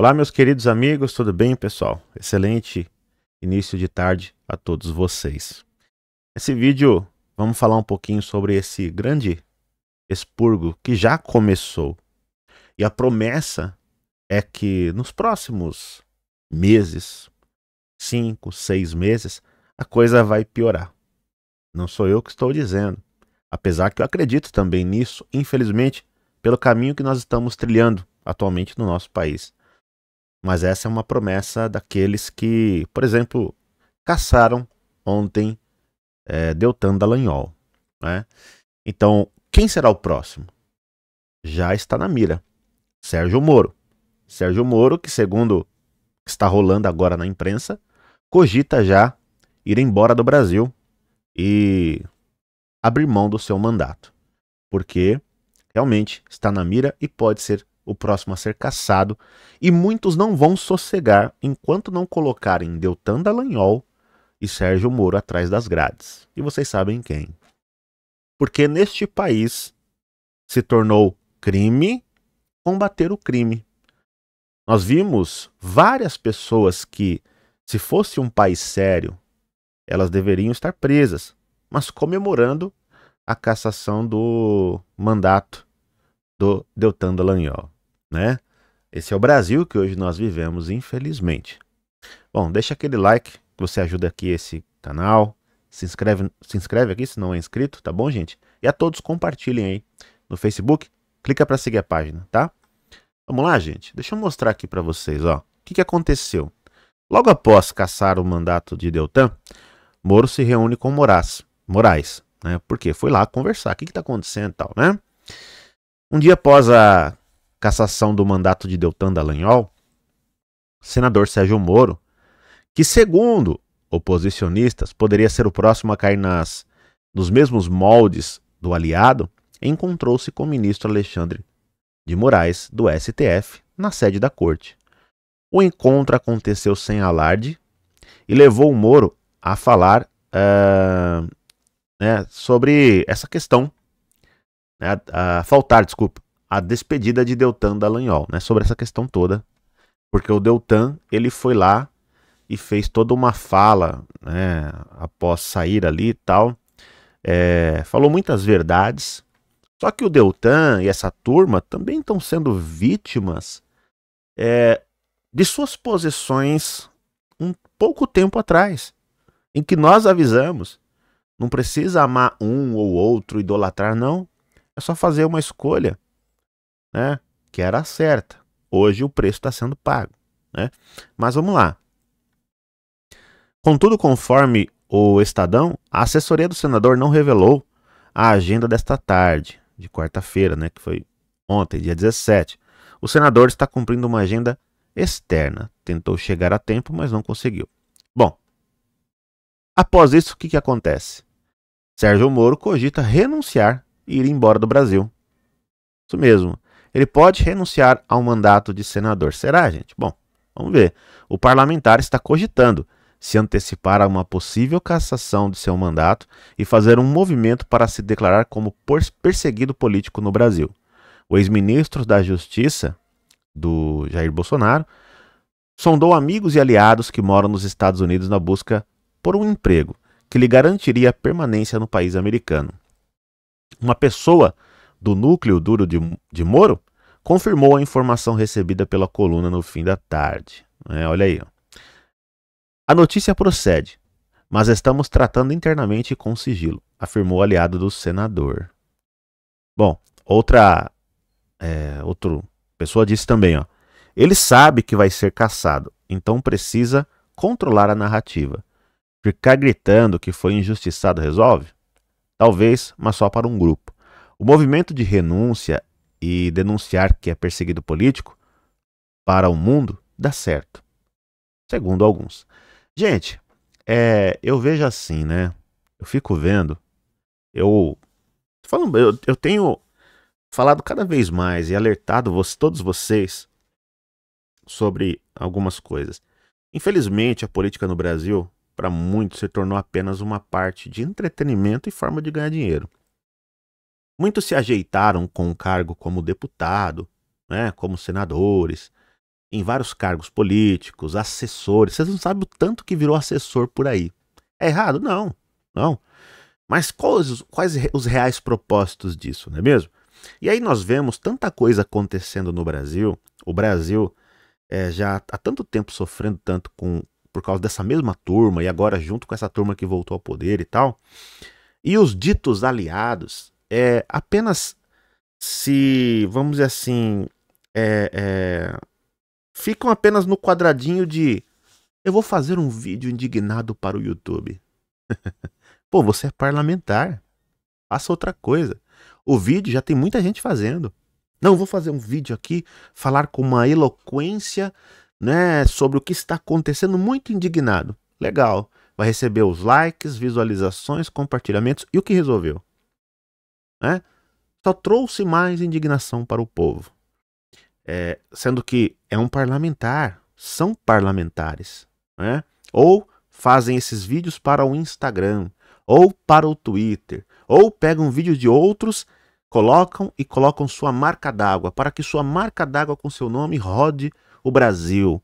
Olá, meus queridos amigos, tudo bem, pessoal? Excelente início de tarde a todos vocês. Nesse vídeo, vamos falar um pouquinho sobre esse grande expurgo que já começou. E a promessa é que nos próximos meses, cinco, seis meses, a coisa vai piorar. Não sou eu que estou dizendo. Apesar que eu acredito também nisso, infelizmente, pelo caminho que nós estamos trilhando atualmente no nosso país mas essa é uma promessa daqueles que, por exemplo, caçaram ontem é, Deltan Dallagnol. Né? Então, quem será o próximo? Já está na mira. Sérgio Moro. Sérgio Moro, que segundo está rolando agora na imprensa, cogita já ir embora do Brasil e abrir mão do seu mandato. Porque realmente está na mira e pode ser o próximo a ser caçado, e muitos não vão sossegar enquanto não colocarem Deltan Dallagnol e Sérgio Moro atrás das grades. E vocês sabem quem. Porque neste país se tornou crime combater o crime. Nós vimos várias pessoas que, se fosse um país sério, elas deveriam estar presas, mas comemorando a cassação do mandato do Deltan Dallagnol né? Esse é o Brasil que hoje nós vivemos, infelizmente. Bom, deixa aquele like, que você ajuda aqui esse canal. Se inscreve, se inscreve aqui se não é inscrito, tá bom, gente? E a todos compartilhem aí no Facebook. Clica para seguir a página, tá? Vamos lá, gente. Deixa eu mostrar aqui para vocês, ó. O que, que aconteceu? Logo após caçar o mandato de Deltan, Moro se reúne com Moraes, Moraes né? Porque foi lá conversar, o que está acontecendo e tal, né? Um dia após a cassação do mandato de Deltan Dallagnol, senador Sérgio Moro, que segundo oposicionistas poderia ser o próximo a cair nas, nos mesmos moldes do aliado, encontrou-se com o ministro Alexandre de Moraes, do STF, na sede da corte. O encontro aconteceu sem alarde e levou o Moro a falar uh, né, sobre essa questão, né, a, a faltar, desculpa, a despedida de Deltan Dallagnol, né, sobre essa questão toda, porque o Deltan, ele foi lá e fez toda uma fala, né, após sair ali e tal, é, falou muitas verdades, só que o Deltan e essa turma também estão sendo vítimas é, de suas posições um pouco tempo atrás, em que nós avisamos. Não precisa amar um ou outro, idolatrar, não. É só fazer uma escolha né? Que era certa. Hoje o preço está sendo pago, né? Mas vamos lá. Contudo, conforme o Estadão, a assessoria do senador não revelou a agenda desta tarde, de quarta-feira, né, que foi ontem, dia 17. O senador está cumprindo uma agenda externa. Tentou chegar a tempo, mas não conseguiu. Bom, após isso, o que, que acontece? Sérgio Moro cogita renunciar e ir embora do Brasil. Isso mesmo ele pode renunciar ao mandato de senador. Será, gente? Bom, vamos ver. O parlamentar está cogitando se antecipar a uma possível cassação de seu mandato e fazer um movimento para se declarar como perseguido político no Brasil. O ex-ministro da Justiça do Jair Bolsonaro sondou amigos e aliados que moram nos Estados Unidos na busca por um emprego que lhe garantiria permanência no país americano. Uma pessoa do núcleo duro de, de Moro confirmou a informação recebida pela coluna no fim da tarde. É, olha aí. Ó. A notícia procede, mas estamos tratando internamente com sigilo, afirmou o aliado do senador. Bom, outra é, outro pessoa disse também, ó. Ele sabe que vai ser caçado, então precisa controlar a narrativa. Ficar gritando que foi injustiçado resolve? Talvez, mas só para um grupo. O movimento de renúncia e denunciar que é perseguido político para o mundo dá certo, segundo alguns. Gente, é, eu vejo assim, né? Eu fico vendo, eu eu, eu tenho falado cada vez mais e alertado você, todos vocês sobre algumas coisas. Infelizmente, a política no Brasil, para muitos, se tornou apenas uma parte de entretenimento e forma de ganhar dinheiro. Muitos se ajeitaram com o um cargo como deputado, né, como senadores, em vários cargos políticos, assessores. Vocês não sabem o tanto que virou assessor por aí. É errado? Não, não. Mas quais, quais os reais propósitos disso, não é mesmo? E aí nós vemos tanta coisa acontecendo no Brasil. O Brasil é, já há tanto tempo sofrendo tanto com por causa dessa mesma turma e agora junto com essa turma que voltou ao poder e tal. E os ditos aliados é, apenas se, vamos dizer assim, é, é, ficam apenas no quadradinho de eu vou fazer um vídeo indignado para o YouTube. Pô, você é parlamentar. Faça outra coisa. O vídeo já tem muita gente fazendo. Não, vou fazer um vídeo aqui, falar com uma eloquência né, sobre o que está acontecendo, muito indignado. Legal. Vai receber os likes, visualizações, compartilhamentos. E o que resolveu? né, só trouxe mais indignação para o povo. É, sendo que é um parlamentar, são parlamentares, né? ou fazem esses vídeos para o Instagram, ou para o Twitter, ou pegam vídeos de outros, colocam e colocam sua marca d'água, para que sua marca d'água com seu nome rode o Brasil.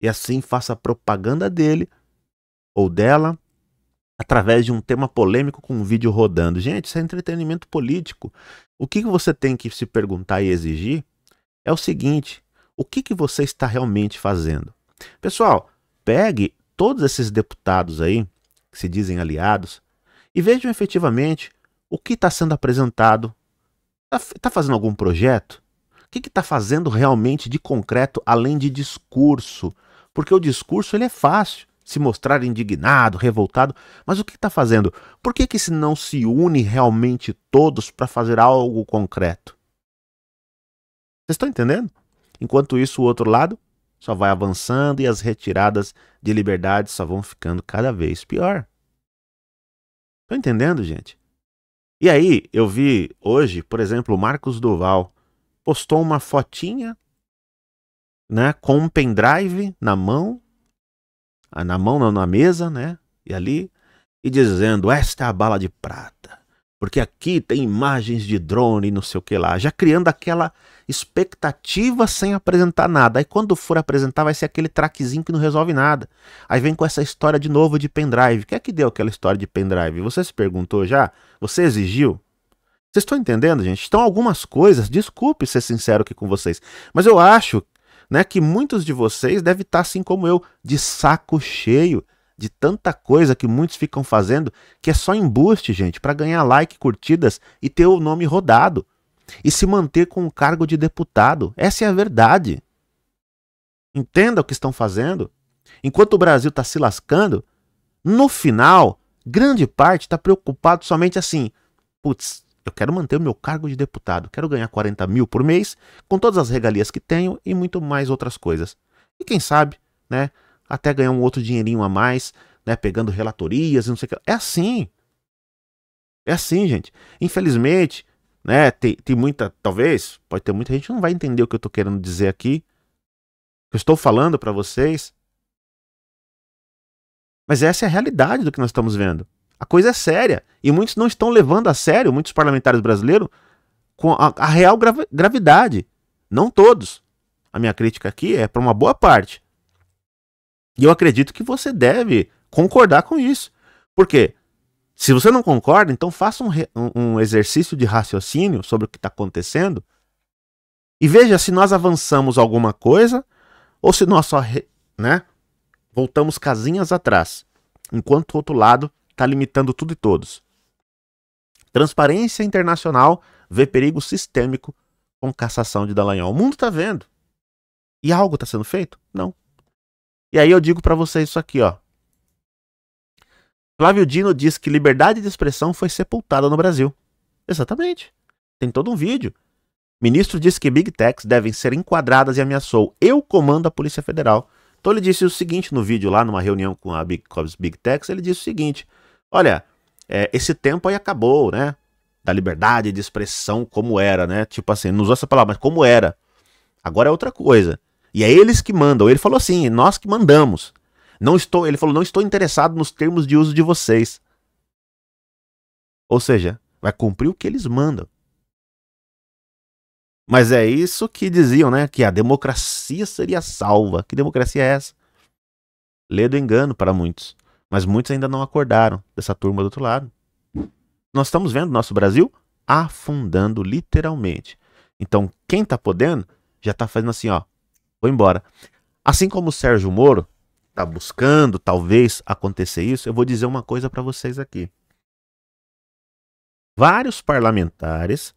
E assim faça propaganda dele ou dela através de um tema polêmico com um vídeo rodando. Gente, isso é entretenimento político. O que, que você tem que se perguntar e exigir é o seguinte: o que, que você está realmente fazendo? Pessoal, pegue todos esses deputados aí, que se dizem aliados, e vejam efetivamente o que está sendo apresentado. Está tá fazendo algum projeto? O que está fazendo realmente de concreto, além de discurso? Porque o discurso ele é fácil se mostrar indignado, revoltado. Mas o que está fazendo? Por que, que se não se une realmente todos para fazer algo concreto? Vocês estão entendendo? Enquanto isso, o outro lado só vai avançando e as retiradas de liberdade só vão ficando cada vez pior. Estão entendendo, gente? E aí, eu vi hoje, por exemplo, o Marcos Duval postou uma fotinha né, com um pendrive na mão ah, na mão, na mesa, né? E ali, e dizendo: Esta é a bala de prata, porque aqui tem imagens de drone e não sei o que lá, já criando aquela expectativa sem apresentar nada. Aí quando for apresentar, vai ser aquele traquezinho que não resolve nada. Aí vem com essa história de novo de pendrive. O que é que deu aquela história de pendrive? Você se perguntou já? Você exigiu? Vocês estão entendendo, gente? Estão algumas coisas, desculpe ser sincero aqui com vocês, mas eu acho né, que muitos de vocês devem estar assim como eu, de saco cheio de tanta coisa que muitos ficam fazendo, que é só embuste, gente, para ganhar like, curtidas e ter o nome rodado e se manter com o cargo de deputado. Essa é a verdade. Entenda o que estão fazendo. Enquanto o Brasil está se lascando, no final, grande parte está preocupado somente assim: putz, eu quero manter o meu cargo de deputado, quero ganhar 40 mil por mês, com todas as regalias que tenho e muito mais outras coisas. E quem sabe, né? Até ganhar um outro dinheirinho a mais, né? Pegando relatorias e não sei o que. É assim. É assim, gente. Infelizmente, né? Tem, tem muita. Talvez, pode ter muita gente que não vai entender o que eu estou querendo dizer aqui. eu estou falando para vocês. Mas essa é a realidade do que nós estamos vendo. A coisa é séria. E muitos não estão levando a sério, muitos parlamentares brasileiros, com a, a real gravidade. Não todos. A minha crítica aqui é para uma boa parte. E eu acredito que você deve concordar com isso. Porque se você não concorda, então faça um, um exercício de raciocínio sobre o que está acontecendo e veja se nós avançamos alguma coisa ou se nós só né, voltamos casinhas atrás, enquanto o outro lado está limitando tudo e todos. Transparência internacional vê perigo sistêmico com cassação de Dallagnol. O mundo está vendo. E algo está sendo feito? Não. E aí eu digo para vocês isso aqui, ó. Flávio Dino diz que liberdade de expressão foi sepultada no Brasil. Exatamente. Tem todo um vídeo. Ministro diz que Big Techs devem ser enquadradas e ameaçou. Eu comando a Polícia Federal. Então ele disse o seguinte no vídeo lá, numa reunião com, a Big, com as Big Techs, ele disse o seguinte: olha, é, esse tempo aí acabou, né? Da liberdade de expressão como era, né? Tipo assim, não usou essa palavra, mas como era. Agora é outra coisa. E é eles que mandam. Ele falou assim, nós que mandamos. Não estou, ele falou, não estou interessado nos termos de uso de vocês. Ou seja, vai cumprir o que eles mandam. Mas é isso que diziam, né? Que a democracia seria salva. Que democracia é essa? Lê do engano para muitos. Mas muitos ainda não acordaram dessa turma do outro lado. Nós estamos vendo nosso Brasil afundando literalmente. Então, quem está podendo já está fazendo assim, ó, vou embora. Assim como o Sérgio Moro está buscando talvez acontecer isso, eu vou dizer uma coisa para vocês aqui. Vários parlamentares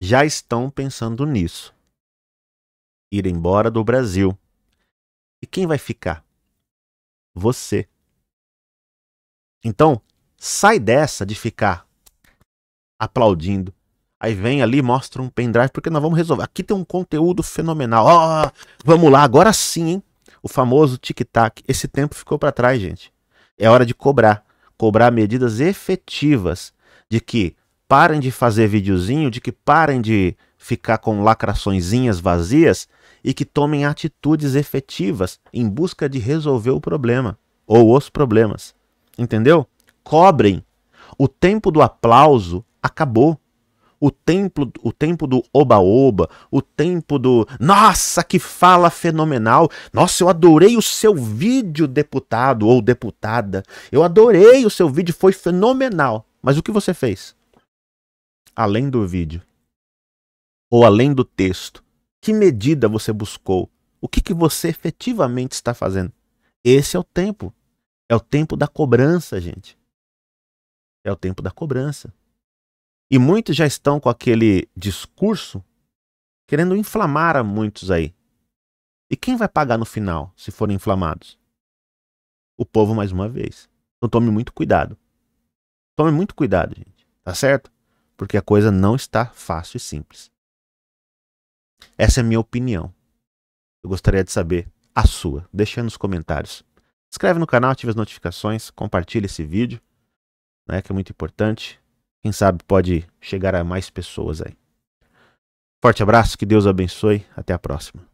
já estão pensando nisso. Ir embora do Brasil. E quem vai ficar? Você. Então, sai dessa de ficar aplaudindo. Aí vem ali, mostra um pendrive, porque nós vamos resolver. Aqui tem um conteúdo fenomenal. Ó, oh, vamos lá, agora sim, hein? O famoso tic-tac. Esse tempo ficou para trás, gente. É hora de cobrar. Cobrar medidas efetivas de que parem de fazer videozinho, de que parem de ficar com lacraçõezinhas vazias e que tomem atitudes efetivas em busca de resolver o problema ou os problemas. Entendeu? Cobrem. O tempo do aplauso acabou. O tempo, o tempo do oba-oba, o tempo do nossa, que fala fenomenal, nossa, eu adorei o seu vídeo, deputado ou deputada, eu adorei o seu vídeo, foi fenomenal. Mas o que você fez? Além do vídeo ou além do texto, que medida você buscou? O que, que você efetivamente está fazendo? Esse é o tempo é o tempo da cobrança, gente. É o tempo da cobrança. E muitos já estão com aquele discurso querendo inflamar a muitos aí. E quem vai pagar no final, se forem inflamados? O povo, mais uma vez. Então tome muito cuidado. Tome muito cuidado, gente. Tá certo? Porque a coisa não está fácil e simples. Essa é a minha opinião. Eu gostaria de saber a sua. aí nos comentários inscreve no canal, ative as notificações, compartilha esse vídeo, né, que é muito importante. Quem sabe pode chegar a mais pessoas aí. Forte abraço, que Deus abençoe, até a próxima.